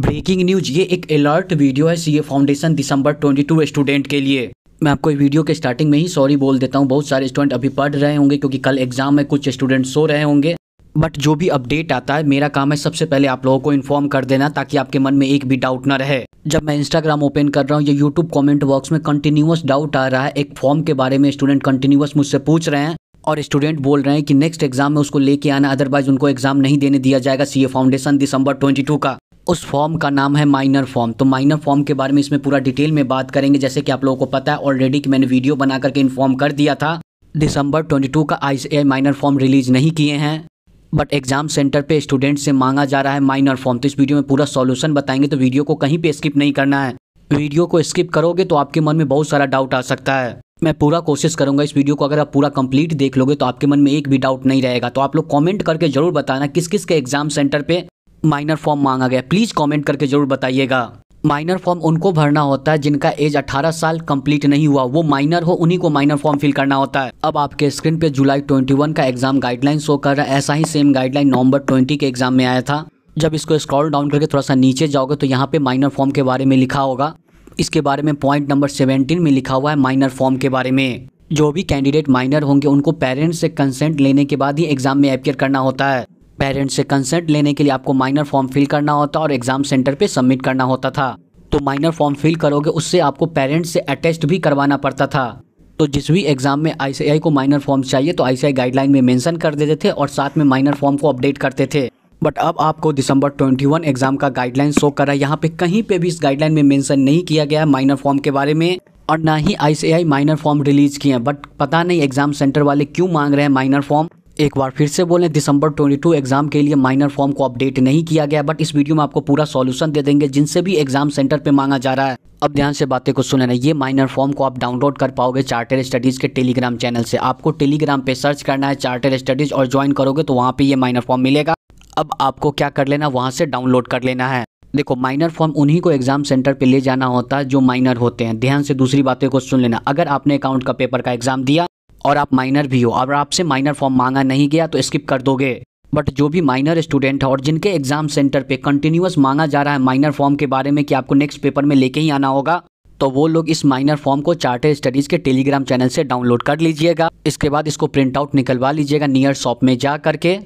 breaking news ये एक alert video है सीए फाउंडेशन दिसंबर 22 स्टूडेंट के लिए मैं आपको वीडियो के स्टार्टिंग में ही सॉरी बोल देता हूँ बहुत सारे स्टूडेंट अभी पढ़ रहे होंगे क्योंकि कल एग्जाम है कुछ स्टूडेंट सो रहे होंगे बट जो भी अपडेट आता है मेरा काम है सबसे पहले आप लोगों को इन्फॉर्म कर देना ताकि आपके मन में एक भी डाउट ना रहे जब मैं इंस्टाग्राम ओपन कर रहा हूँ या यूट्यूब कॉमेंट बॉक्स में कंटिन्यूस डाउट आ रहा है एक फॉर्म के बारे में स्टूडेंट कंटिन्यूस मुझसे पूछ रहे हैं और स्टूडेंट बोल रहे हैं कि नेक्स्ट एग्जाम में उसको लेके आना अदरवाइज उनको एग्जाम नहीं देने दिया जाएगा सीए फाउंडेशन दिसंबर 22 का उस फॉर्म का नाम है माइनर फॉर्म तो माइनर फॉर्म के बारे में इसमें पूरा डिटेल में बात करेंगे जैसे कि आप लोगों को पता है ऑलरेडी कि मैंने वीडियो बना करके इन्फॉर्म कर दिया था दिसंबर 22 का आई माइनर फॉर्म रिलीज नहीं किए हैं बट एग्ज़ाम सेंटर पे स्टूडेंट से मांगा जा रहा है माइनर फॉर्म तो इस वीडियो में पूरा सॉल्यूशन बताएंगे तो वीडियो को कहीं पे स्किप नहीं करना है वीडियो को स्किप करोगे तो आपके मन में बहुत सारा डाउट आ सकता है मैं पूरा कोशिश करूंगा इस वीडियो को अगर आप पूरा कंप्लीट देख लोगे तो आपके मन में एक भी डाउट नहीं रहेगा तो आप लोग कमेंट करके जरूर बताना किस किस के एग्ज़ाम सेंटर पे माइनर फॉर्म मांगा गया प्लीज़ कमेंट करके ज़रूर बताइएगा माइनर फॉर्म उनको भरना होता है जिनका एज 18 साल कंप्लीट नहीं हुआ वो माइनर हो उन्हीं को माइनर फॉर्म फिल करना होता है अब आपके स्क्रीन पे जुलाई 21 का एग्जाम गाइडलाइन शो कर रहा है ऐसा ही सेम गाइडलाइन नवंबर 20 के एग्जाम में आया था जब इसको स्क्रॉल डाउन करके थोड़ा सा नीचे जाओगे तो यहाँ पे माइनर फॉर्म के बारे में लिखा होगा इसके बारे में पॉइंट नंबर सेवेंटीन में लिखा हुआ है माइनर फॉर्म के बारे में जो भी कैंडिडेट माइनर होंगे उनको पेरेंट्स से कंसेंट लेने के बाद ही एग्जाम में अपियर करना होता है पेरेंट्स से कंसेंट लेने के लिए आपको माइनर फॉर्म फिल करना होता और एग्जाम सेंटर पे सबमिट करना होता था तो माइनर फॉर्म फिल करोगे उससे आपको पेरेंट्स से अटेस्ट भी करवाना पड़ता था तो जिस भी एग्ज़ाम में आई को माइनर फॉर्म चाहिए तो आई गाइडलाइन में मेंशन कर देते थे और साथ में माइनर फॉर्म को अपडेट करते थे बट अब आपको दिसंबर 21 एग्ज़ाम का गाइडलाइन शो कर रहा है यहाँ पे कहीं पे भी इस गाइडलाइन में मेंशन नहीं किया गया माइनर फॉर्म के बारे में और ना ही आई माइनर फॉर्म रिलीज़ किए हैं बट पता नहीं एग्ज़ाम सेंटर वाले क्यों मांग रहे हैं माइनर फॉर्म एक बार फिर से बोलें दिसंबर 22 एग्ज़ाम के लिए माइनर फॉर्म को अपडेट नहीं किया गया बट इस वीडियो में आपको पूरा सॉल्यूशन दे देंगे जिनसे भी एग्ज़ाम सेंटर पे मांगा जा रहा है अब ध्यान से बातें को सुन लेना ये माइनर फॉर्म को आप डाउनलोड कर पाओगे चार्टर स्टडीज़ के टेलीग्राम चैनल से आपको टेलीग्राम पे सर्च करना है चार्टर स्टडीज़ और ज्वाइन करोगे तो वहाँ पे ये माइनर फॉर्म मिलेगा अब आपको क्या कर लेना वहाँ से डाउनलोड कर लेना है देखो माइनर फॉर्म उन्हीं को एग्जाम सेंटर पे ले जाना होता है जो माइनर होते हैं ध्यान से दूसरी बातें को सुन लेना अगर आपने अकाउंट का पेपर का एग्जाम दिया और आप माइनर भी हो अगर आपसे माइनर फॉर्म मांगा नहीं गया तो स्किप कर दोगे बट जो भी माइनर स्टूडेंट है और जिनके एग्जाम सेंटर पे कंटिन्यूस मांगा जा रहा है माइनर फॉर्म के बारे में कि आपको नेक्स्ट पेपर में लेके ही आना होगा तो वो लोग इस माइनर फॉर्म को चार्टर स्टडीज के टेलीग्राम चैनल से डाउनलोड कर लीजिएगा इसके बाद इसको प्रिंट आउट निकलवा लीजिएगा नियर शॉप में जा करके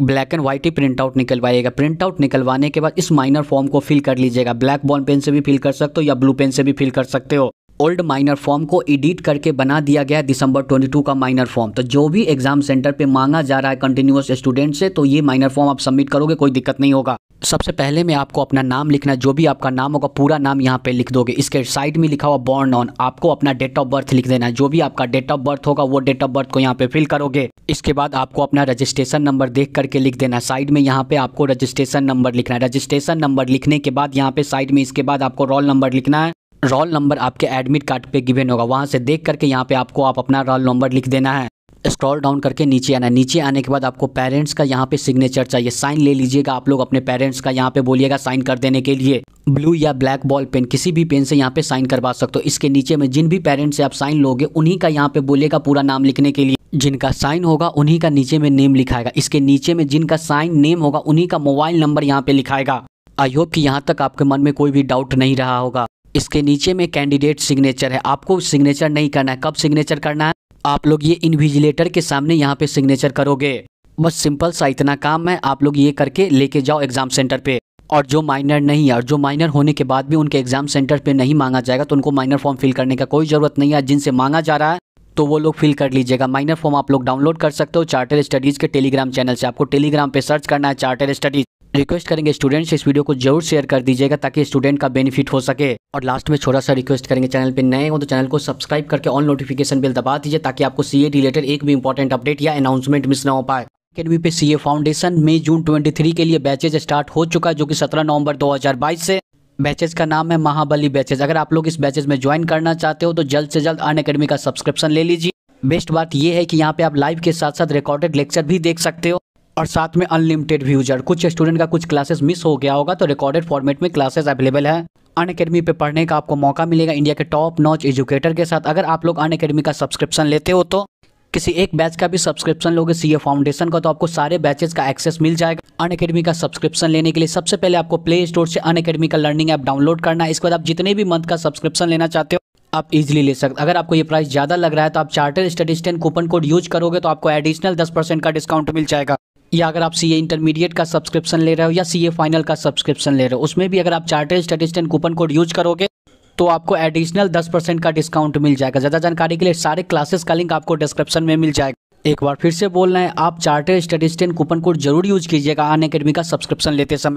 ब्लैक एंड व्हाइट ही प्रिंट आउट निकलवाइएगा प्रिंट आउट निकलवाने के बाद इस माइनर फॉर्म को फिल कर लीजिएगा ब्लैक बॉल पेन से भी फिल कर सकते हो या ब्लू पेन से भी फिल कर सकते हो ओल्ड माइनर फॉर्म को एडिट करके बना दिया गया दिसंबर 22 का माइनर फॉर्म तो जो भी एग्जाम सेंटर पे मांगा जा रहा है कंटिन्यूस स्टूडेंट से तो ये माइनर फॉर्म आप सबमिट करोगे कोई दिक्कत नहीं होगा सबसे पहले में आपको अपना नाम लिखना जो भी आपका नाम होगा पूरा नाम यहाँ पे लिख दोगे इसके साइड में लिखा हुआ बॉर्न ऑन आपको अपना डेट ऑफ बर्थ लिख देना है जो भी आपका डेट ऑफ बर्थ होगा वो डेट ऑफ बर्थ को यहाँ पे फिल करोगे इसके बाद आपको अपना रजिस्ट्रेशन नंबर देख करके लिख देना साइड में यहाँ पे आपको रजिस्ट्रेशन नंबर लिखना है रजिस्ट्रेशन नंबर लिखने के बाद यहाँ पे साइड में इसके बाद आपको रोल नंबर लिखना है रोल नंबर आपके एडमिट कार्ड पे गिवन होगा वहाँ से देख करके यहाँ पे आपको आप अपना रोल नंबर लिख देना है स्क्रॉल डाउन करके नीचे आना नीचे आने के बाद आपको पेरेंट्स का यहाँ पे सिग्नेचर चाहिए साइन ले लीजिएगा आप लोग अपने पेरेंट्स का यहाँ पे बोलिएगा साइन कर देने के लिए ब्लू या ब्लैक बॉल पेन किसी भी पेन से यहाँ पे साइन करवा सकते हो इसके नीचे में जिन भी पेरेंट्स से आप साइन लोगे उन्हीं का यहाँ पे बोलिएगा पूरा नाम लिखने के लिए जिनका साइन होगा उन्हीं का नीचे में नेम लिखाएगा इसके नीचे में जिनका साइन नेम होगा उन्हीं का मोबाइल नंबर यहाँ पे लिखाएगा आई होप कि यहाँ तक आपके मन में कोई भी डाउट नहीं रहा होगा इसके नीचे में कैंडिडेट सिग्नेचर है आपको सिग्नेचर नहीं करना है कब सिग्नेचर करना है आप लोग ये इन्विजिलेटर के सामने यहाँ पे सिग्नेचर करोगे बस सिंपल सा इतना काम है आप लोग ये करके लेके जाओ एग्जाम सेंटर पे और जो माइनर नहीं है और जो माइनर होने के बाद भी उनके एग्जाम सेंटर पे नहीं मांगा जाएगा तो उनको माइनर फॉर्म फिल करने का कोई ज़रूरत नहीं है जिनसे मांगा जा रहा है तो वो लोग फिल कर लीजिएगा माइनर फॉर्म आप लोग डाउनलोड कर सकते हो चार्टर स्टडीज़ के टेलीग्राम चैनल से आपको टेलीग्राम पे सर्च करना है चार्टर स्टडीज़ रिक्वेस्ट करेंगे स्टूडेंट्स इस वीडियो को जरूर शेयर कर दीजिएगा ताकि स्टूडेंट का बेनिफिट हो सके और लास्ट में छोटा सा रिक्वेस्ट करेंगे चैनल पे नए हो तो चैनल को सब्सक्राइब करके ऑल नोटिफिकेशन बिल दबा दीजिए ताकि आपको सीए रिलेटेड एक भी इंपॉर्टेंट अपडेट या अनाउंसमेंट मिस ना हो पाए अकेडमी पे सी फाउंडेशन में जून ट्वेंटी के लिए बैचेज स्टार्ट हो चुका है जो कि सत्रह नवंबर दो से बैचेज का नाम है महाबली बैचेज अगर आप लोग इस बैचेज में ज्वाइन करना चाहते हो तो जल्द से जल्द अन अकेडमी का सब्सक्रिप्शन ले लीजिए बेस्ट बात यह है कि यहाँ पे आप लाइव के साथ साथ रिकॉर्डेड लेक्चर भी देख सकते हो और साथ में अनलिमिटेड व्यूजर कुछ स्टूडेंट का कुछ क्लासेस मिस हो गया होगा तो रिकॉर्डेड फॉर्मेट में क्लासेस अवेलेबल है अन अकेडमी पे पढ़ने का आपको मौका मिलेगा इंडिया के टॉप नॉच एजुकेटर के साथ अगर आप लोग अन अकेडमी का सब्सक्रिप्शन लेते हो तो किसी एक बैच का भी सब्सक्रिप्शन लोगे सीए फाउंडेशन का तो आपको सारे बैचेस का एक्सेस मिल जाएगा अन अकेडमी का सब्सक्रिप्शन लेने के लिए सबसे पहले आपको प्ले स्टोर से अन अकेडमी का लर्निंग ऐप डाउनलोड करना है इसके बाद आप जितने भी मंथ का सब्सक्रिप्शन लेना चाहते हो आप इजीली ले सकते अगर आपको ये प्राइस ज़्यादा लग रहा है तो आप charter study stand coupon code use करोगे तो आपको एडिशनल दस परसेंट का डिस्काउंट मिल जाएगा या अगर आप सी इंटरमीडिएट का सब्सक्रिप्शन ले रहे हो या सी फाइनल का सब्सक्रिप्शन ले रहे हो उसमें भी अगर आप चार्टेड स्टेटिस्टेंट कूपन कोड यूज करोगे तो आपको एडिशनल 10 परसेंट का डिस्काउंट मिल जाएगा ज़्यादा जानकारी के लिए सारे क्लासेस का लिंक आपको डिस्क्रिप्शन में मिल जाएगा एक बार फिर से बोल रहे हैं आप चार्टेड स्टेटिस्टेंट कूपन कोड जरूर यूज कीजिएगा अन अकेडमी का सब्सक्रिप्शन लेते समय